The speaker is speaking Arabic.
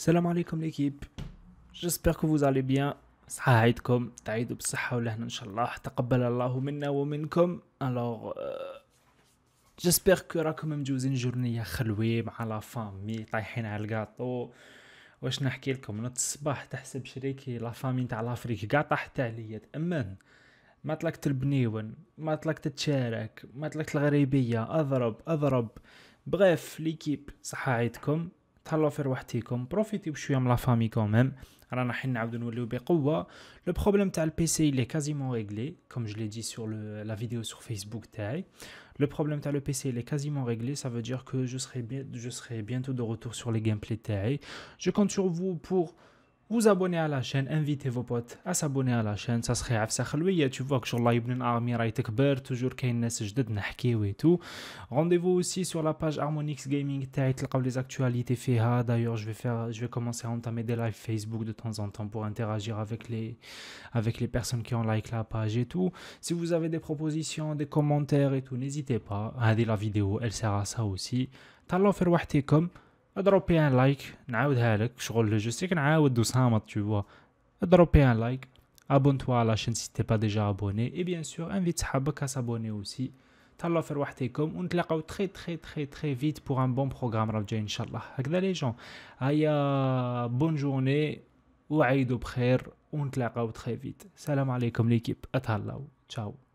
السلام عليكم ليكيب جيسبر كو فوز علي بيان صحة عيدكم تعيدوا بالصحة والهنا ان شاء الله تقبل الله منا ومنكم الوغ euh, جيسبر كو راكم مجوزين جورنية خلوي مع لا فامي طايحين على الكاطو واش نحكي لكم من الصباح تحسب شريكي لا فامي نتاع لافريك كاع طاحت عليا تامن ما طلقت البنيون ما طلقت تشارك ما طلقت الغريبية اضرب اضرب بغيف ليكيب صحة عيدكم tel affaire ou un peu comme profité je suis en la famille quand même à la fin nous allons avec force le problème le pc il est quasiment réglé comme je l'ai dit sur le la vidéo sur Facebook taille le problème as le il est quasiment réglé ça veut dire que je serai bien je serai bientôt de retour sur les gameplay taille je compte sur vous pour vous abonner à la chaîne, invitez vos potes à s'abonner à la chaîne, ça serait عفسة خلوية, tu vois que شغل يبني army راهي تكبر, toujours كاين ناس جدد نحكيو et tout. Rendez-vous aussi sur la page Harmonix Gaming تاعي comme les actualités فيها. E D'ailleurs, je vais je vais commencer à entamer des lives Facebook de temps en temps pour interagir avec les avec les personnes qui ont like la page et tout. Si vous avez des propositions, des commentaires et tout, n'hésitez pas. Regardez la vidéo, elle sert à ça aussi. T'as l'offre اضرب ان لايك نعاودها لك شغل لوجيستيك نعاود دوس تو فوا اضرب ان لايك ابون توا على la سي تي با ديجا ابوني اي بيان سور sûr invite اسابوني اوسي تهلاو في روحتكم ونتلاقاو تخي تخي تخي تخي فيت بوغ ان بون بروغرام راه جاي ان شاء الله هكذا لي جون هيا بون جورني وعيدو بخير ونتلاقاو تخي فيت سلام عليكم ليكيب اتهلاو تشاو